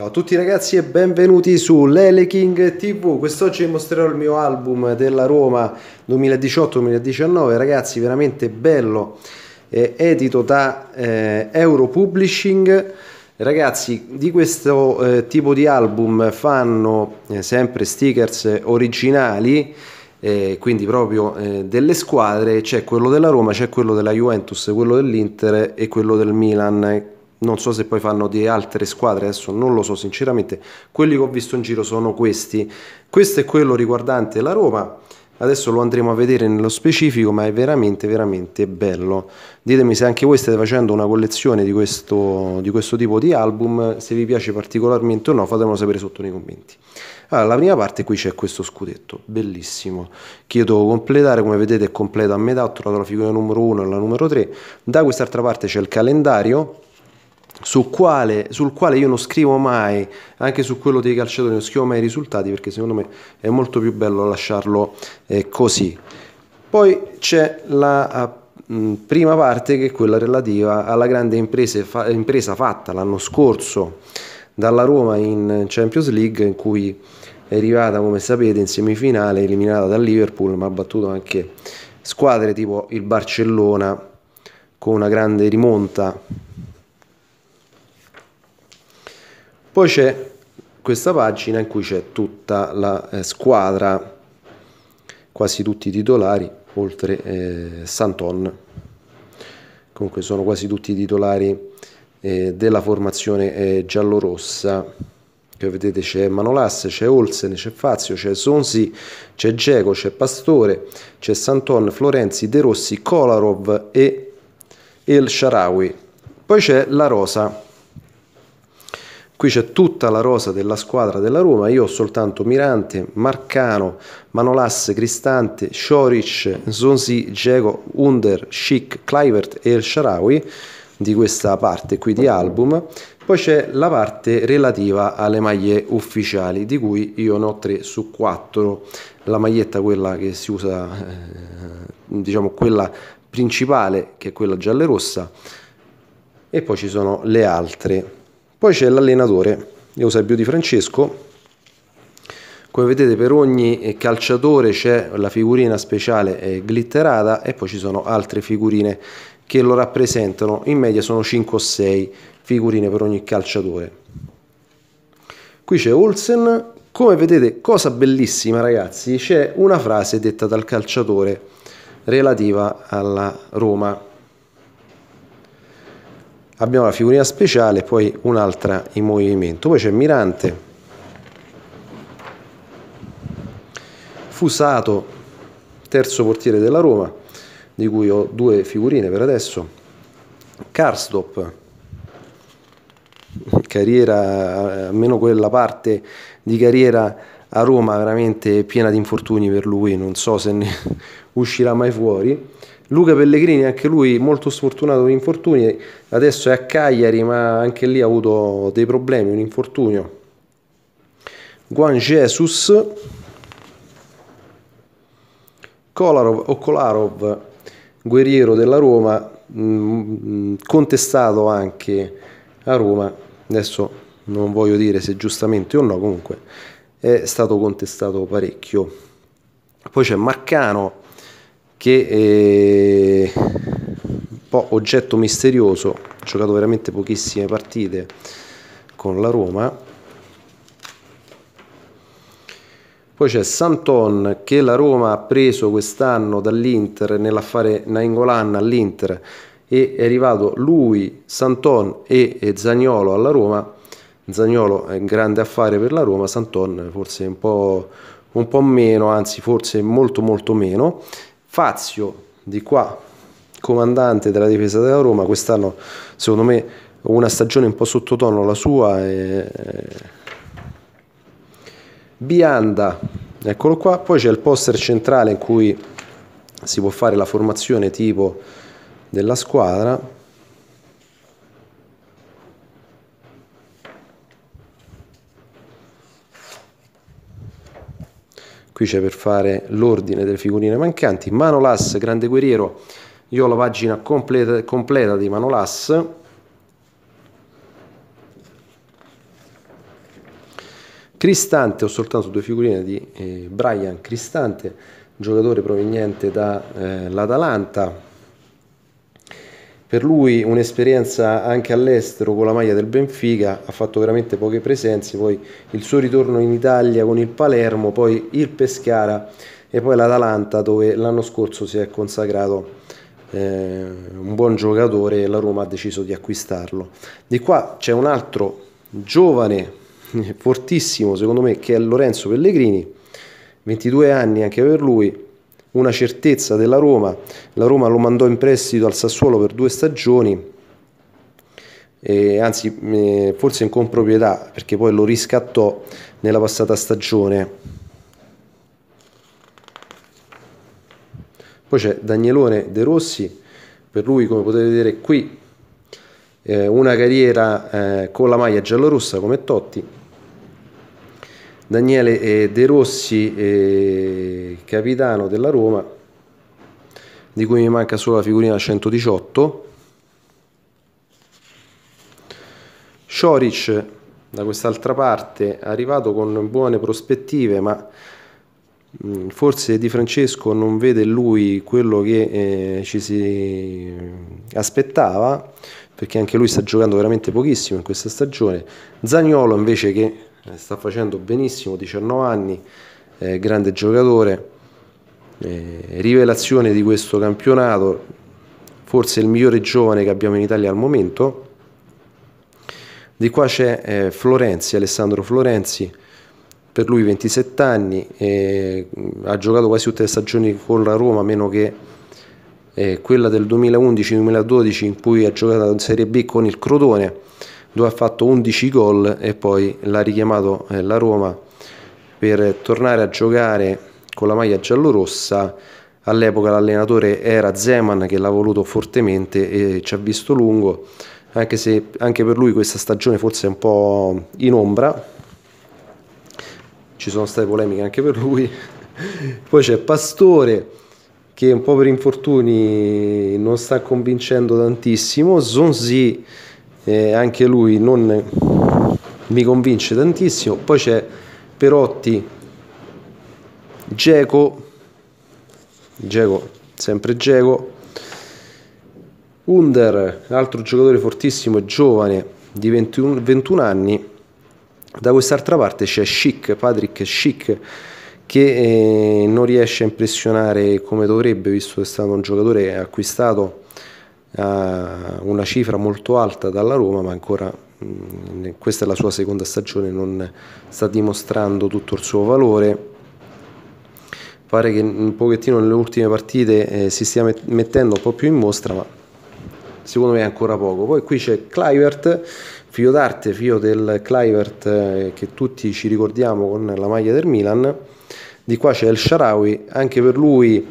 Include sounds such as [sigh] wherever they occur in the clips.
Ciao a tutti ragazzi e benvenuti su Lele King TV, quest'oggi vi mostrerò il mio album della Roma 2018-2019, ragazzi veramente bello, eh, edito da eh, Euro Publishing, ragazzi di questo eh, tipo di album fanno eh, sempre stickers originali, eh, quindi proprio eh, delle squadre, c'è quello della Roma, c'è quello della Juventus, quello dell'Inter e quello del Milan non so se poi fanno di altre squadre, adesso non lo so sinceramente, quelli che ho visto in giro sono questi, questo è quello riguardante la Roma, adesso lo andremo a vedere nello specifico, ma è veramente veramente bello, ditemi se anche voi state facendo una collezione di questo, di questo tipo di album, se vi piace particolarmente o no fatemelo sapere sotto nei commenti. Allora, la prima parte qui c'è questo scudetto, bellissimo, che io devo completare, come vedete è completo a metà, ho trovato la figura numero 1 e la numero 3, da quest'altra parte c'è il calendario, sul quale, sul quale io non scrivo mai, anche su quello dei calciatori, non scrivo mai i risultati perché secondo me è molto più bello lasciarlo eh, così. Poi c'è la mh, prima parte che è quella relativa alla grande fa, impresa fatta l'anno scorso dalla Roma in Champions League in cui è arrivata come sapete in semifinale eliminata dal Liverpool ma ha battuto anche squadre tipo il Barcellona con una grande rimonta Poi c'è questa pagina in cui c'è tutta la eh, squadra, quasi tutti i titolari, oltre eh, Santon. Comunque sono quasi tutti i titolari eh, della formazione eh, giallorossa che vedete c'è Manolasse, c'è Olsen, c'è Fazio, c'è Sonsi, c'è Geco, c'è Pastore, c'è Santon, Florenzi, De Rossi, Kolarov e El Sharawi. Poi c'è la Rosa, Qui c'è tutta la rosa della squadra della Roma, io ho soltanto Mirante, Marcano, Manolasse, Cristante, Shoric, Zonzi, Dzeko, Under, Schick, Clivert e El Sharawi di questa parte qui di album. Poi c'è la parte relativa alle maglie ufficiali, di cui io ne ho 3 su 4. La maglietta quella che si usa, eh, diciamo quella principale, che è quella giallo-rossa, e poi ci sono le altre poi c'è l'allenatore, Eusebio Di Francesco. Come vedete per ogni calciatore c'è la figurina speciale glitterata e poi ci sono altre figurine che lo rappresentano. In media sono 5 o 6 figurine per ogni calciatore. Qui c'è Olsen. Come vedete, cosa bellissima ragazzi, c'è una frase detta dal calciatore relativa alla Roma abbiamo la figurina speciale e poi un'altra in movimento. Poi c'è Mirante, Fusato, terzo portiere della Roma, di cui ho due figurine per adesso, Karsdop, carriera, almeno quella parte di carriera a Roma veramente piena di infortuni per lui, non so se ne [laughs] uscirà mai fuori. Luca Pellegrini, anche lui molto sfortunato con infortuni, adesso è a Cagliari, ma anche lì ha avuto dei problemi, un infortunio. Juan Jesus, Kolarov o Kolarov, guerriero della Roma, mm, contestato anche a Roma, adesso non voglio dire se giustamente o no, comunque è stato contestato parecchio. Poi c'è Marcano, che è eh, un po' oggetto misterioso, ha giocato veramente pochissime partite con la Roma. Poi c'è Santon che la Roma ha preso quest'anno dall'Inter nell'affare Nainggolan all'Inter e è arrivato lui, Santon e Zagnolo alla Roma. Zagnolo è un grande affare per la Roma, Santon forse un po', un po' meno, anzi forse molto molto meno. Fazio di qua, comandante della difesa della Roma, quest'anno secondo me una stagione un po' sottotono la sua. E... Eh, Bianda, eccolo qua, poi c'è il poster centrale in cui si può fare la formazione tipo della squadra qui c'è per fare l'ordine delle figurine mancanti, Manolas, grande guerriero, io ho la pagina completa, completa di Manolas, Cristante, ho soltanto due figurine di eh, Brian Cristante, giocatore proveniente dall'Atalanta, eh, per lui un'esperienza anche all'estero con la maglia del Benfica, ha fatto veramente poche presenze, poi il suo ritorno in Italia con il Palermo, poi il Pescara e poi l'Atalanta dove l'anno scorso si è consacrato eh, un buon giocatore e la Roma ha deciso di acquistarlo. Di qua c'è un altro giovane, fortissimo secondo me, che è Lorenzo Pellegrini, 22 anni anche per lui, una certezza della Roma, la Roma lo mandò in prestito al Sassuolo per due stagioni, eh, anzi forse in comproprietà perché poi lo riscattò nella passata stagione. Poi c'è Danielone De Rossi, per lui come potete vedere qui eh, una carriera eh, con la maglia giallorossa come Totti, Daniele De Rossi, capitano della Roma, di cui mi manca solo la figurina 118. Scioric da quest'altra parte è arrivato con buone prospettive, ma mm, forse Di Francesco non vede lui quello che eh, ci si aspettava, perché anche lui sta giocando veramente pochissimo in questa stagione. Zagnolo invece che eh, sta facendo benissimo, 19 anni, eh, grande giocatore, eh, rivelazione di questo campionato, forse il migliore giovane che abbiamo in Italia al momento. Di qua c'è eh, Florenzi, Alessandro Florenzi, per lui 27 anni, mm, ha giocato quasi tutte le stagioni con la Roma, meno che eh, quella del 2011-2012 in cui ha giocato in Serie B con il Crotone dove ha fatto 11 gol e poi l'ha richiamato eh, la Roma per tornare a giocare con la maglia giallorossa. All'epoca l'allenatore era Zeman che l'ha voluto fortemente e ci ha visto lungo, anche se anche per lui questa stagione forse è un po' in ombra. Ci sono state polemiche anche per lui. [laughs] Poi c'è Pastore che un po' per infortuni non sta convincendo tantissimo, Zonzi eh, anche lui non mi convince tantissimo. Poi c'è Perotti, Geco, Geco, sempre Geco, Under, altro giocatore fortissimo, giovane, di 21, 21 anni. Da quest'altra parte c'è Schick, Patrick Schick, che eh, non riesce a impressionare come dovrebbe, visto che è stato un giocatore acquistato una cifra molto alta dalla Roma, ma ancora mm, questa è la sua seconda stagione, non sta dimostrando tutto il suo valore. Pare che un pochettino nelle ultime partite eh, si stia mettendo un po' più in mostra, ma secondo me è ancora poco. Poi qui c'è Clivert, figlio d'arte, figlio del Clivert eh, che tutti ci ricordiamo con la maglia del Milan. Di qua c'è il Sharawi, anche per lui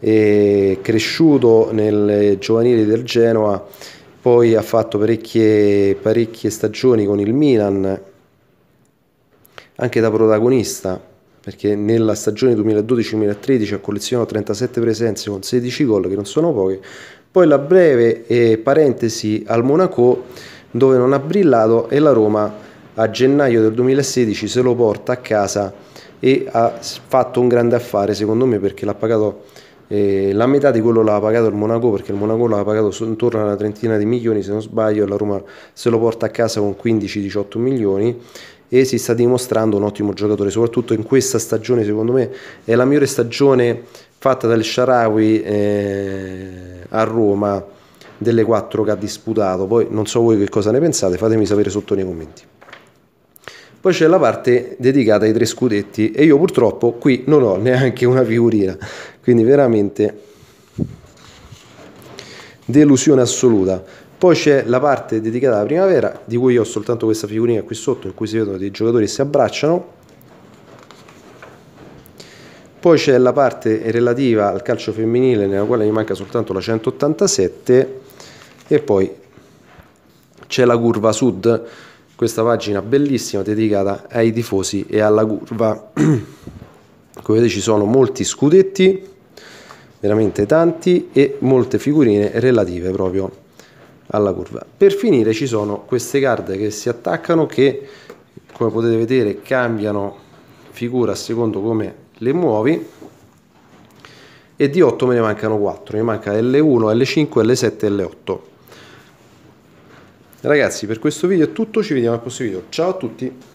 e cresciuto nel giovanile del Genoa, poi ha fatto parecchie, parecchie stagioni con il Milan, anche da protagonista, perché nella stagione 2012-2013 ha collezionato 37 presenze con 16 gol, che non sono poche. Poi la breve eh, parentesi al Monaco, dove non ha brillato, e la Roma a gennaio del 2016 se lo porta a casa e ha fatto un grande affare, secondo me, perché l'ha pagato e la metà di quello l'ha pagato il Monaco perché il Monaco l'ha pagato intorno alla trentina di milioni se non sbaglio la Roma se lo porta a casa con 15-18 milioni e si sta dimostrando un ottimo giocatore soprattutto in questa stagione secondo me è la migliore stagione fatta dal Sharawi eh, a Roma delle quattro che ha disputato poi non so voi che cosa ne pensate fatemi sapere sotto nei commenti poi c'è la parte dedicata ai tre scudetti e io purtroppo qui non ho neanche una figurina, quindi veramente delusione assoluta. Poi c'è la parte dedicata alla primavera, di cui ho soltanto questa figurina qui sotto, in cui si vedono dei giocatori che si abbracciano. Poi c'è la parte relativa al calcio femminile, nella quale mi manca soltanto la 187. E poi c'è la curva sud, questa pagina bellissima dedicata ai tifosi e alla curva [clears throat] come vedete ci sono molti scudetti veramente tanti e molte figurine relative proprio alla curva per finire ci sono queste carte che si attaccano che come potete vedere cambiano figura a secondo come le muovi e di 8 me ne mancano 4 mi manca L1, L5, L7 e L8 Ragazzi per questo video è tutto, ci vediamo al prossimo video, ciao a tutti!